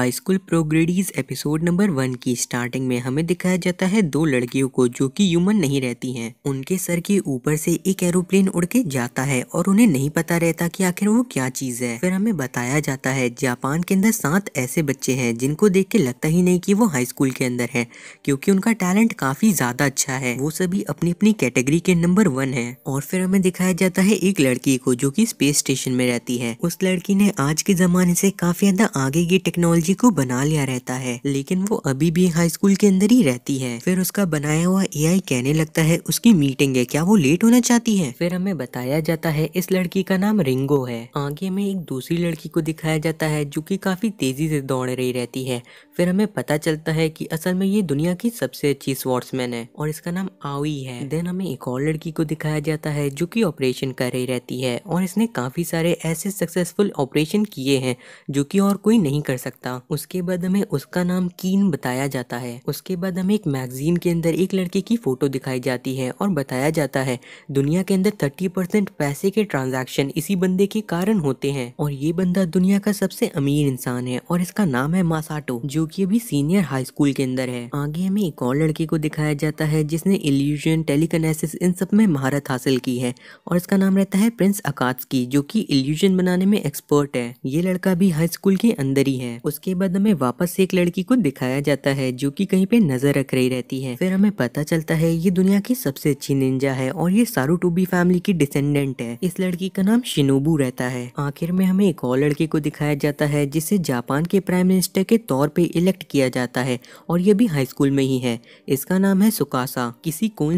high school prodigies episode number one की starting में हमें दिखाया जाता है दो लड़कियों को जो कि ह्यूमन नहीं रहती हैं उनके सर के ऊपर से एक एरोप्लेन उड़ के जाता है और उन्हें नहीं पता रहता कि आखिर वो क्या चीज है फिर हमें बताया जाता है जापान के अंदर सात ऐसे बच्चे हैं जिनको देख के लगता ही नहीं की वो हाई स्कूल के अंदर है क्यूँकी उनका टैलेंट काफी ज्यादा अच्छा है वो सभी अपनी अपनी कैटेगरी के नंबर वन है और फिर हमें दिखाया जाता है एक लड़की को जो की स्पेस स्टेशन में रहती है उस लड़की ने आज के जमाने से काफी ज्यादा आगे की टेक्नोलॉजी लड़की को बना लिया रहता है लेकिन वो अभी भी हाई स्कूल के अंदर ही रहती है फिर उसका बनाया हुआ ए कहने लगता है उसकी मीटिंग है क्या वो लेट होना चाहती है फिर हमें बताया जाता है इस लड़की का नाम रिंगो है आगे हमें एक दूसरी लड़की को दिखाया जाता है जो की काफी तेजी से दौड़ रही रहती है फिर हमें पता चलता है की असल में ये दुनिया की सबसे अच्छी स्पोर्ट्समैन है और इसका नाम आवी है देन हमें एक और लड़की को दिखाया जाता है जो की ऑपरेशन कर रही रहती है और इसने काफी सारे ऐसे सक्सेसफुल ऑपरेशन किए हैं जो कि और कोई नहीं कर सकता उसके बाद हमें उसका नाम कीन बताया जाता है उसके बाद हमें एक मैगजीन के अंदर एक लड़के की फोटो दिखाई जाती है और बताया जाता है दुनिया के अंदर थर्टी परसेंट पैसे के ट्रांजेक्शन इसी बंदे के कारण होते हैं और ये बंदा दुनिया का सबसे अमीर इंसान है और इसका नाम है मासाटो जो की अभी सीनियर हाई स्कूल के अंदर है आगे हमें एक और लड़के को दिखाया जाता है जिसने इल्यूजन टेलीकनेसिस इन सब में महारत हासिल की है और इसका नाम रहता है प्रिंस की जो की इल्यूजन बनाने में एक्सपर्ट है ये लड़का भी हाई स्कूल के अंदर ही है उस उसके बाद हमें वापस एक लड़की को दिखाया जाता है जो कि कहीं पे नजर रख रही रहती है फिर हमें पता चलता है ये दुनिया की सबसे अच्छी निंजा है और ये सारू टूबी फैमिली की डिसेंडेंट है इस लड़की का नाम शिनोबू रहता है आखिर में हमें एक और लड़की को दिखाया जाता है जिसे जापान के प्राइम मिनिस्टर के तौर पे इलेक्ट किया जाता है और ये भी हाई स्कूल में ही है इसका नाम है सुकासा किसी को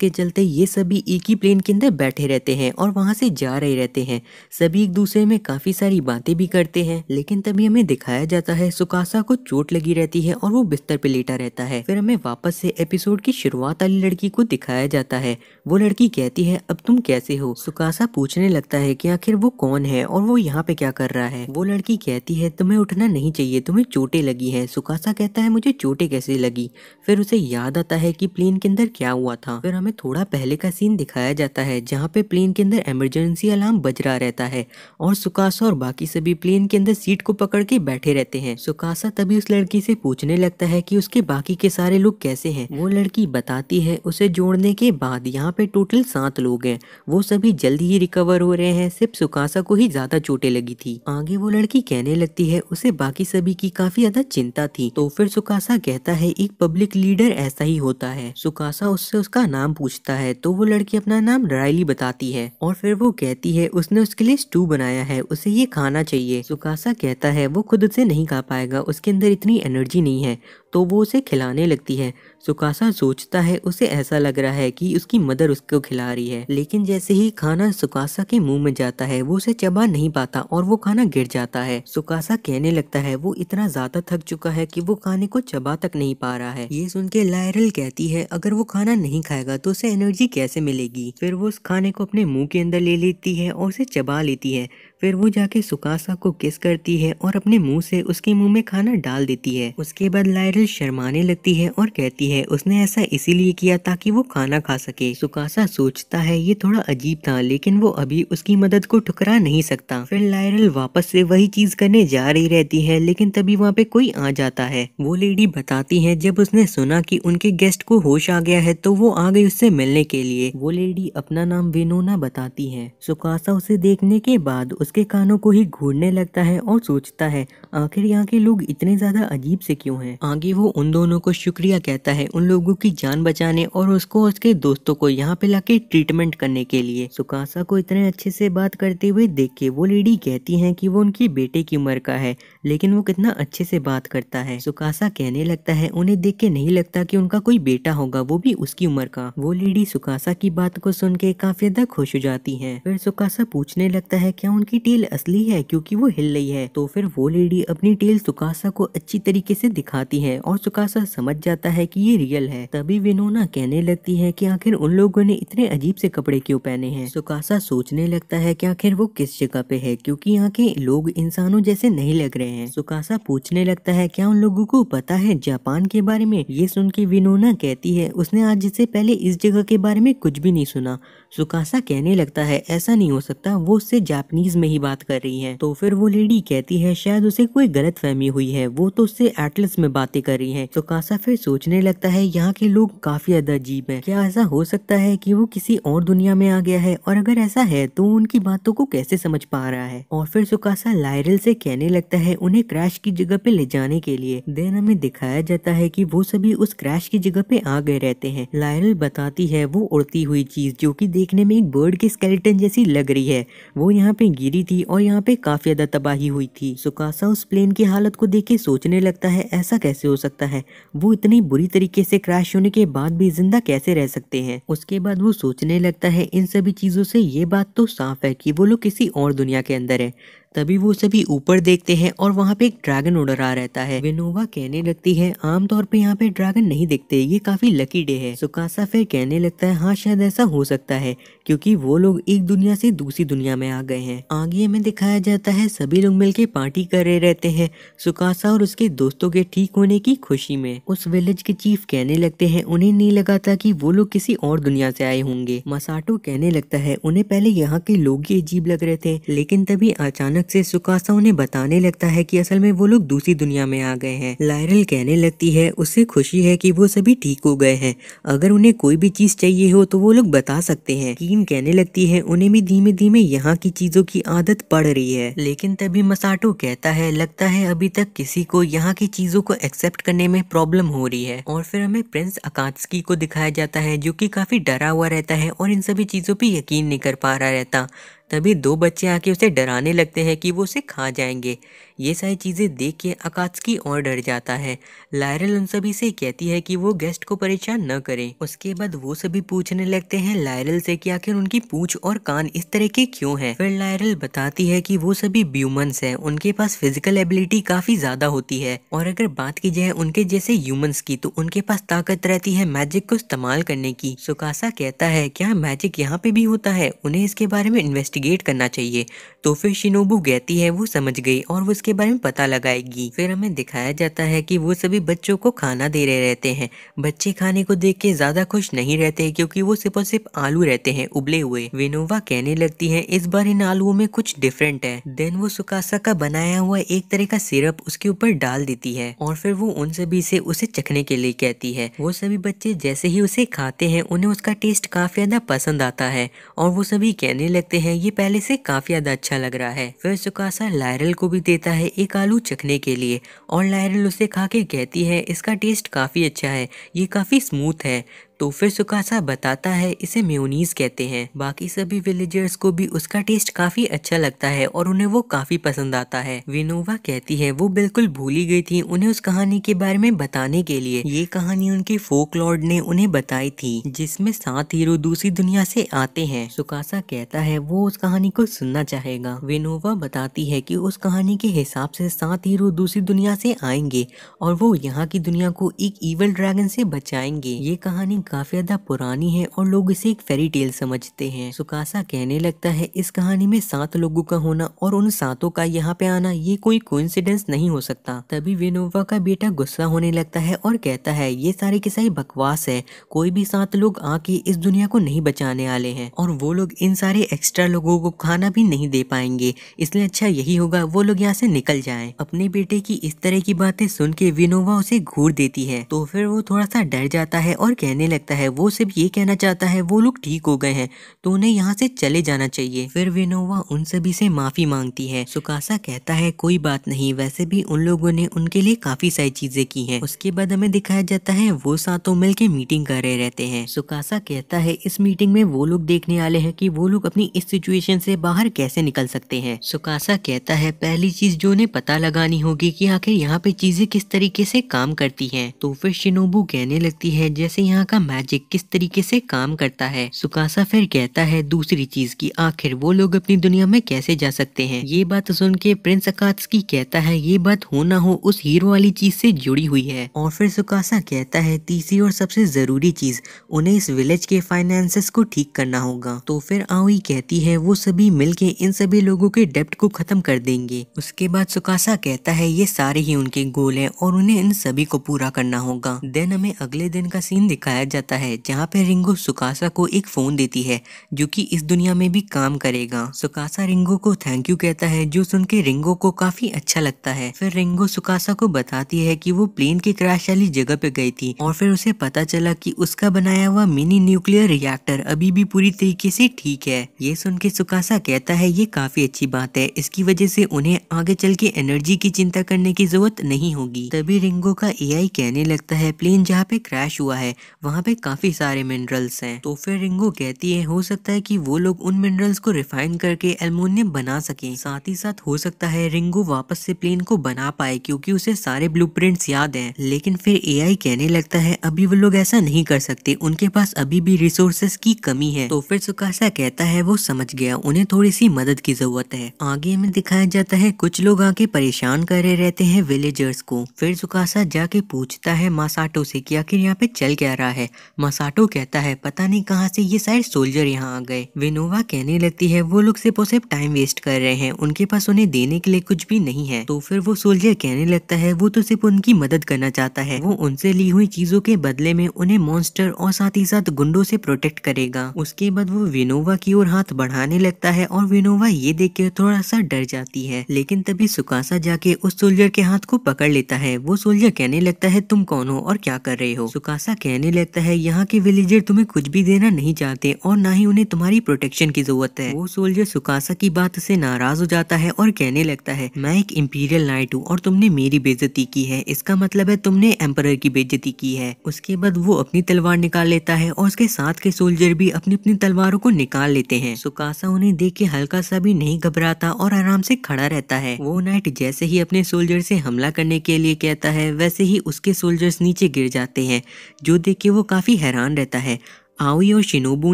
के चलते ये सभी एक ही प्लेन के अंदर बैठे रहते हैं और वहाँ से जा रहे रहते हैं सभी एक दूसरे में काफी सारी बातें भी करते हैं लेकिन तभी हमें दिखाया जाता आता है सुकासा को चोट लगी रहती है और वो बिस्तर पे लेटा रहता है फिर हमें वापस से एपिसोड की शुरुआत वाली लड़की को दिखाया जाता है वो लड़की कहती है अब तुम कैसे हो सुकासा पूछने लगता है कि आखिर वो कौन है और वो यहाँ पे क्या कर रहा है वो लड़की कहती है तुम्हें उठना नहीं चाहिए तुम्हें चोटें लगी है सुकासा कहता है मुझे चोटें कैसे लगी फिर उसे याद आता है की प्लेन के अंदर क्या हुआ था फिर हमें थोड़ा पहले का सीन दिखाया जाता है जहाँ पे प्लेन के अंदर इमरजेंसी अलार्म बज रहा रहता है और सुकासा और बाकी सभी प्लेन के अंदर सीट को पकड़ के बैठे रहते हैं हैं सुकासा तभी उस लड़की से पूछने लगता है कि उसके बाकी के सारे लोग कैसे हैं वो लड़की बताती है उसे जोड़ने के बाद यहाँ पे टोटल सात लोग हैं वो सभी जल्दी ही रिकवर हो रहे हैं सिर्फ सुकासा को ही ज्यादा चोटें लगी थी आगे वो लड़की कहने लगती है उसे बाकी सभी की काफी ज्यादा चिंता थी तो फिर सुकासा कहता है एक पब्लिक लीडर ऐसा ही होता है सुकासा उससे उसका नाम पूछता है तो वो लड़की अपना नाम रायली बताती है और फिर वो कहती है उसने उसके लिए स्टू बनाया है उसे ये खाना चाहिए सुकासा कहता है वो खुद से नहीं गा पाएगा उसके अंदर इतनी एनर्जी नहीं है तो वो उसे खिलाने लगती है सुकासा सोचता है उसे ऐसा लग रहा है कि उसकी मदर उसको खिला रही है लेकिन जैसे ही खाना सुकासा के मुंह में जाता है वो उसे चबा नहीं पाता और वो खाना गिर जाता है सुकासा कहने लगता है वो इतना ज्यादा थक चुका है कि वो खाने को चबा तक नहीं पा रहा है ये सुन के लायरल कहती है अगर वो खाना नहीं खाएगा तो उसे एनर्जी कैसे मिलेगी फिर वो उस खाने को अपने मुंह के अंदर ले लेती है और उसे चबा लेती है फिर वो जाके सुकासा को किस करती है और अपने मुंह से उसके मुंह में खाना डाल देती है उसके बाद लायरल फिर शर्माने लगती है और कहती है उसने ऐसा इसीलिए किया ताकि वो खाना खा सके सुकासा सोचता है ये थोड़ा अजीब था लेकिन वो अभी उसकी मदद को ठुकरा नहीं सकता फिर लायरल वापस से वही चीज करने जा रही रहती है लेकिन तभी वहाँ पे कोई आ जाता है वो लेडी बताती है जब उसने सुना की उनके गेस्ट को होश आ गया है तो वो आ गई उससे मिलने के लिए वो लेडी अपना नाम विनोना बताती है सुकासा उसे देखने के बाद उसके कानों को ही घूरने लगता है और सोचता है आखिर यहाँ के लोग इतने ज्यादा अजीब से क्यों हैं आगे कि वो उन दोनों को शुक्रिया कहता है उन लोगों की जान बचाने और उसको उसके दोस्तों को यहाँ पे लाके ट्रीटमेंट करने के लिए सुकासा को इतने अच्छे से बात करते हुए देख के वो लेडी कहती है कि वो उनके बेटे की उम्र का है लेकिन वो कितना अच्छे से बात करता है सुकासा कहने लगता है उन्हें देख के नहीं लगता कि उनका कोई बेटा होगा वो भी उसकी उम्र का वो लेडी सुकासा की बात को सुन के काफी ज्यादा खुश हो जाती है फिर सुकासा पूछने लगता है क्या उनकी टेल असली है क्योंकि वो हिल रही है तो फिर वो लेडी अपनी टेल सुकासा को अच्छी तरीके से दिखाती है और सुकासा समझ जाता है की ये रियल है तभी विनोना कहने लगती है की आखिर उन लोगों ने इतने अजीब से कपड़े क्यों पहने हैं सुकासा सोचने लगता है की आखिर वो किस जगह पे है क्यूँकी यहाँ के लोग इंसानों जैसे नहीं लग रहे गए हैं सुकासा पूछने लगता है क्या उन लोगों को पता है जापान के बारे में ये सुन के विनोना कहती है उसने आज से पहले इस जगह के बारे में कुछ भी नहीं सुना सुकासा कहने लगता है ऐसा नहीं हो सकता वो उससे जापानीज में ही बात कर रही है तो फिर वो लेडी कहती है शायद उसे कोई गलत फहमी हुई है वो तो उससे एटलस में बातें कर रही है सुकासा फिर सोचने लगता है यहाँ के लोग काफी ज्यादा अजीब है क्या ऐसा हो सकता है की वो किसी और दुनिया में आ गया है और अगर ऐसा है तो उनकी बातों को कैसे समझ पा रहा है और फिर सुकासा लायरल से कहने लगता है उन्हें क्रैश की जगह पे ले जाने के लिए देन हमें दिखाया जाता है कि वो सभी उस क्रैश की जगह पे आ गए रहते हैं लायरल बताती है वो उड़ती हुई चीज जो कि देखने में एक बर्ड के स्केलेटन जैसी लग रही है वो यहाँ पे गिरी थी और यहाँ पे काफी ज्यादा तबाही हुई थी सुकासा उस प्लेन की हालत को देख के सोचने लगता है ऐसा कैसे हो सकता है वो इतनी बुरी तरीके से क्रैश होने के बाद भी जिंदा कैसे रह सकते हैं उसके बाद वो सोचने लगता है इन सभी चीजों से ये बात तो साफ है कि वो लोग किसी और दुनिया के अंदर है तभी वो सभी ऊपर देखते हैं और वहाँ पे एक ड्रैगन उड़ रहा रहता है विनोवा कहने लगती है आमतौर पे यहाँ पे ड्रैगन नहीं देखते ये काफी लकी डे है सुकासा फिर कहने लगता है हाँ शायद ऐसा हो सकता है क्योंकि वो लोग एक दुनिया से दूसरी दुनिया में आ गए हैं आगे में दिखाया जाता है सभी लोग मिलके पार्टी कर रहे रहते हैं सुकासा और उसके दोस्तों के ठीक होने की खुशी में उस विलेज के चीफ कहने लगते हैं उन्हें नहीं लगा था की वो लोग किसी और दुनिया से आए होंगे मसाटो कहने लगता है उन्हें पहले यहाँ के लोग ही अजीब लग रहे थे लेकिन तभी अचानक अचानक से सुकासा उन्हें बताने लगता है कि असल में वो लोग दूसरी दुनिया में आ गए हैं लायरल कहने लगती है उससे खुशी है कि वो सभी ठीक हो गए हैं अगर उन्हें कोई भी चीज चाहिए हो तो वो लोग बता सकते हैं कीन कहने लगती है उन्हें भी धीमे धीमे यहाँ की चीजों की आदत पड़ रही है लेकिन तभी मसाटो कहता है लगता है अभी तक किसी को यहाँ की चीजों को एक्सेप्ट करने में प्रॉब्लम हो रही है और फिर हमें प्रिंस अकाशकी को दिखाया जाता है जो की काफी डरा हुआ रहता है और इन सभी चीजों पर यकीन नहीं कर पा रहा रहता तभी दो बच्चे आके उसे डराने लगते हैं कि वो उसे खा जाएंगे ये सारी चीज़ें देख के अकात्सकी और डर जाता है लायरल उन सभी से कहती है कि वो गेस्ट को परेशान न करें उसके बाद वो सभी पूछने लगते हैं लायरल से कि आखिर उनकी पूछ और कान इस तरह के क्यों है फिर लायरल बताती है कि वो सभी ब्यूमन्स हैं उनके पास फिजिकल एबिलिटी काफी ज्यादा होती है और अगर बात की जाए उनके जैसे ह्यूमन्स की तो उनके पास ताकत रहती है मैजिक को इस्तेमाल करने की सुकासा कहता है क्या मैजिक यहाँ पे भी होता है उन्हें इसके बारे में इन्वेस्टिगेट करना चाहिए तो फिर शिनोबू कहती है वो समझ गई और वो के बारे में पता लगाएगी फिर हमें दिखाया जाता है कि वो सभी बच्चों को खाना दे रहे रहते हैं बच्चे खाने को देख के ज्यादा खुश नहीं रहते हैं क्योंकि वो सिर्फ और सिर्फ आलू रहते हैं उबले हुए विनोवा कहने लगती है इस बार इन आलुओं में कुछ डिफरेंट है देन वो सुकासा का बनाया हुआ एक तरह का सिरप उसके ऊपर डाल देती है और फिर वो उन सभी से उसे चखने के लिए कहती है वो सभी बच्चे जैसे ही उसे खाते हैं उन्हें उसका टेस्ट काफी ज्यादा पसंद आता है और वो सभी कहने लगते हैं ये पहले से काफी ज्यादा अच्छा लग रहा है फिर सुकासा लायरल को भी देता है है एक आलू चखने के लिए और लायरल उसे खा के कहती है इसका टेस्ट काफ़ी अच्छा है ये काफ़ी स्मूथ है तो फिर सुकासा बताता है इसे म्यूनीस कहते हैं बाकी सभी विलेजर्स को भी उसका टेस्ट काफी अच्छा लगता है और उन्हें वो काफी पसंद आता है विनोवा कहती है वो बिल्कुल भूली गई थी उन्हें उस कहानी के बारे में बताने के लिए ये कहानी उनके फोक लॉर्ड ने उन्हें बताई थी जिसमे सात हीरो दूसरी दुनिया से आते हैं सुकासा कहता है वो उस कहानी को सुनना चाहेगा विनोवा बताती है की उस कहानी के हिसाब से सात हीरो दूसरी दुनिया से आएंगे और वो यहाँ की दुनिया को एक ईवल ड्रैगन से बचाएंगे ये कहानी काफी ज्यादा पुरानी है और लोग इसे एक फेरी टेल समझते हैं सुकासा कहने लगता है इस कहानी में सात लोगों का होना और उन सातों का यहाँ पे आना ये कोई कोइंसिडेंस नहीं हो सकता तभी विनोवा का बेटा गुस्सा होने लगता है और कहता है ये सारे के सारी बकवास है कोई भी सात लोग आके इस दुनिया को नहीं बचाने वाले हैं और वो लोग इन सारे एक्स्ट्रा लोगों को खाना भी नहीं दे पाएंगे इसलिए अच्छा यही होगा वो लोग यहाँ से निकल जाए अपने बेटे की इस तरह की बातें सुन के विनोवा उसे घूर देती है तो फिर वो थोड़ा सा डर जाता है और कहने लगता सकता है वो सिर्फ ये कहना चाहता है वो लोग ठीक हो गए हैं तो उन्हें यहाँ से चले जाना चाहिए फिर विनोवा उन सभी से माफी मांगती है सुकासा कहता है कोई बात नहीं वैसे भी उन लोगों ने उनके लिए काफी सारी चीजें की हैं उसके बाद हमें दिखाया जाता है वो सातों मिल के मीटिंग कर रहे रहते हैं सुकासा कहता है इस मीटिंग में वो लोग देखने वाले है की वो लोग अपनी इस सिचुएशन से बाहर कैसे निकल सकते हैं सुकासा कहता है पहली चीज जो उन्हें पता लगानी होगी कि आखिर यहाँ पे चीजें किस तरीके से काम करती हैं तो फिर शिनोबू कहने लगती है जैसे यहाँ का मैजिक किस तरीके से काम करता है सुकासा फिर कहता है दूसरी चीज की आखिर वो लोग अपनी दुनिया में कैसे जा सकते हैं ये बात सुन के प्रिंस की कहता है ये बात हो ना हो उस हीरो वाली चीज से जुड़ी हुई है और फिर सुकासा कहता है तीसरी और सबसे जरूरी चीज उन्हें इस विलेज के फाइनेंसेस को ठीक करना होगा तो फिर आउई कहती है वो सभी मिल इन सभी लोगो के डेप्ट को खत्म कर देंगे उसके बाद सुकासा कहता है ये सारे ही उनके गोल है और उन्हें इन सभी को पूरा करना होगा देन हमें अगले दिन का सीन दिखाया जाता है जहाँ पर रिंगो सुकासा को एक फ़ोन देती है जो कि इस दुनिया में भी काम करेगा सुकासा रिंगो को थैंक यू कहता है जो सुन के रिंगो को काफ़ी अच्छा लगता है फिर रिंगो सुकासा को बताती है कि वो प्लेन के क्रैश वाली जगह पे गई थी और फिर उसे पता चला कि उसका बनाया हुआ मिनी न्यूक्लियर रिएक्टर अभी भी पूरी तरीके से ठीक है ये सुन के सुकासा कहता है ये काफ़ी अच्छी बात है इसकी वजह से उन्हें आगे चल के एनर्जी की चिंता करने की जरूरत नहीं होगी तभी रिंगो का ए कहने लगता है प्लेन जहाँ पे क्रैश हुआ है वहाँ वहाँ पे काफी सारे मिनरल्स हैं तो फिर रिंगो कहती है हो सकता है कि वो लोग उन मिनरल्स को रिफाइन करके एलमोनियम बना सके साथ ही साथ हो सकता है रिंगो वापस से प्लेन को बना पाए क्योंकि उसे सारे ब्लू याद हैं लेकिन फिर एआई कहने लगता है अभी वो लोग ऐसा नहीं कर सकते उनके पास अभी भी रिसोर्सेस की कमी है तो फिर सुकाशा कहता है वो समझ गया उन्हें थोड़ी सी मदद की जरूरत है आगे में दिखाया जाता है कुछ लोग आके परेशान रहे रहते हैं विलेजर्स को फिर सुकाशा जाके पूछता है मासाटो से कि आखिर यहाँ पे चल क्या रहा है मसाटो कहता है पता नहीं कहाँ से ये साइड सोल्जर यहाँ आ गए विनोवा कहने लगती है वो लोग सिर्फ और सिर्फ टाइम वेस्ट कर रहे हैं उनके पास उन्हें देने के लिए कुछ भी नहीं है तो फिर वो सोल्जर कहने लगता है वो तो सिर्फ उनकी मदद करना चाहता है वो उनसे ली हुई चीजों के बदले में उन्हें मॉन्स्टर और साथ ही साथ गुंडो से प्रोटेक्ट करेगा उसके बाद वो विनोवा की ओर हाथ बढ़ाने लगता है और विनोवा ये देख के थोड़ा सा डर जाती है लेकिन तभी सुकासा जाके उस सोल्जर के हाथ को पकड़ लेता है वो सोल्जर कहने लगता है तुम कौन हो और क्या कर रहे हो सुकासा कहने लगता लगता है यहाँ के विलेजर तुम्हें कुछ भी देना नहीं चाहते और ना ही उन्हें तुम्हारी प्रोटेक्शन की जरूरत है वो सोल्जर सुकासा की बात से नाराज हो जाता है और कहने लगता है मैं एक इम्पीरियल नाइट हूँ और तुमने मेरी बेजती की है इसका मतलब है तुमने एम्पर की बेजती की है उसके बाद वो अपनी तलवार निकाल लेता है और उसके साथ के सोल्जर भी अपनी अपनी तलवारों को निकाल लेते हैं सुकासा उन्हें देख के हल्का सा भी नहीं घबराता और आराम से खड़ा रहता है वो नाइट जैसे ही अपने सोल्जर से हमला करने के लिए कहता है वैसे ही उसके सोल्जर्स नीचे गिर जाते हैं जो देख के वो काफ़ी हैरान रहता है आओई और शिनोबू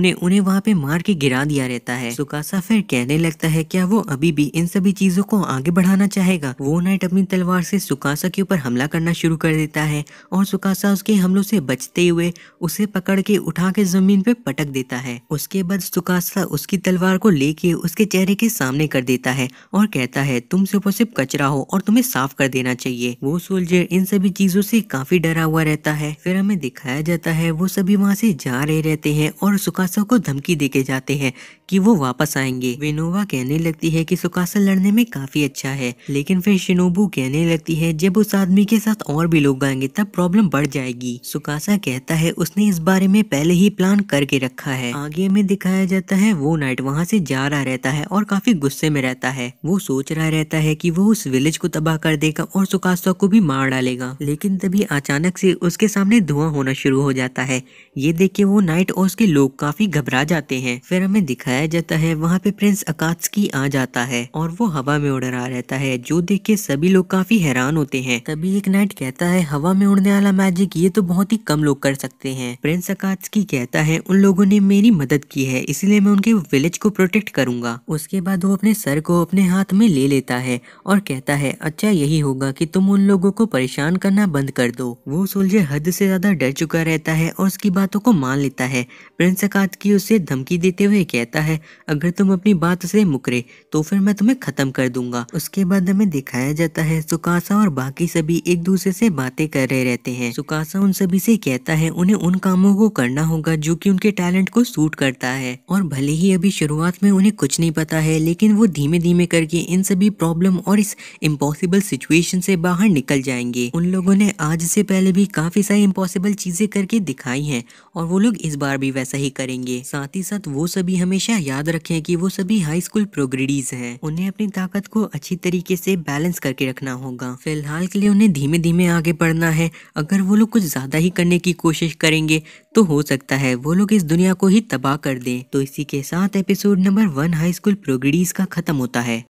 ने उन्हें वहाँ पे मार के गिरा दिया रहता है सुकासा फिर कहने लगता है क्या वो अभी भी इन सभी चीजों को आगे बढ़ाना चाहेगा वो नाइट अपनी तलवार से सुकासा के ऊपर हमला करना शुरू कर देता है और सुकासा उसके हमलों से बचते हुए उसे पकड़ के उठा के जमीन पे पटक देता है उसके बाद सुकासा उसकी तलवार को लेके उसके चेहरे के सामने कर देता है और कहता है तुम सिर्फ और सिर्फ कचरा हो और तुम्हें साफ कर देना चाहिए वो सोल्जर इन सभी चीजों से काफी डरा हुआ रहता है फिर हमें दिखाया जाता है वो सभी वहाँ से जा रहे रहते हैं और सुकासो को धमकी दे के जाते हैं कि वो वापस आएंगे विनोवा कहने लगती है कि सुकासा लड़ने में काफी अच्छा है लेकिन फिर शिनोबू कहने लगती है जब उस आदमी के साथ और भी लोग आएंगे तब प्रॉब्लम बढ़ जाएगी सुकासा कहता है उसने इस बारे में पहले ही प्लान करके रखा है आगे में दिखाया जाता है वो नाइट वहाँ से जा रहा रहता है और काफी गुस्से में रहता है वो सोच रहा रहता है की वो उस विलेज को तबाह कर देगा और सुकासा को भी मार डालेगा लेकिन तभी अचानक से उसके सामने धुआं होना शुरू हो जाता है ये देख के वो नाइट और उसके लोग काफी घबरा जाते हैं फिर हमें दिखाया बताया जाता है वहाँ पे प्रिंस अकात्सकी आ जाता है और वो हवा में उड़ रहा रहता है जो देख के सभी लोग काफी हैरान होते हैं तभी एक नाइट कहता है हवा में उड़ने वाला मैजिक ये तो बहुत ही कम लोग कर सकते हैं प्रिंस अकात्सकी कहता है उन लोगों ने मेरी मदद की है इसलिए मैं उनके विलेज को प्रोटेक्ट करूंगा उसके बाद वो अपने सर को अपने हाथ में ले लेता है और कहता है अच्छा यही होगा की तुम उन लोगों को परेशान करना बंद कर दो वो सोल्जर हद से ज्यादा डर चुका रहता है और उसकी बातों को मान लेता है प्रिंस अकात्सकी उसे धमकी देते हुए कहता है है अगर तुम अपनी बात से मुकरे तो फिर मैं तुम्हें खत्म कर दूंगा उसके बाद हमें दिखाया जाता है सुकासा और बाकी सभी एक दूसरे से बातें कर रहे रहते हैं सुकासा उन सभी से कहता है उन्हें उन कामों को करना होगा जो कि उनके टैलेंट को सूट करता है और भले ही अभी शुरुआत में उन्हें कुछ नहीं पता है लेकिन वो धीमे धीमे करके इन सभी प्रॉब्लम और इस इम्पॉसिबल सिचुएशन से बाहर निकल जाएंगे उन लोगों ने आज से पहले भी काफी सारी इम्पोसिबल चीजें करके दिखाई हैं और वो लोग इस बार भी वैसा ही करेंगे साथ ही साथ वो सभी हमेशा कृपया याद रखें कि वो सभी हाई स्कूल प्रोग्रेडीज हैं उन्हें अपनी ताकत को अच्छी तरीके से बैलेंस करके रखना होगा फिलहाल के लिए उन्हें धीमे धीमे आगे बढ़ना है अगर वो लोग कुछ ज्यादा ही करने की कोशिश करेंगे तो हो सकता है वो लोग इस दुनिया को ही तबाह कर दें तो इसी के साथ episode number one high school prodigies का खत्म होता है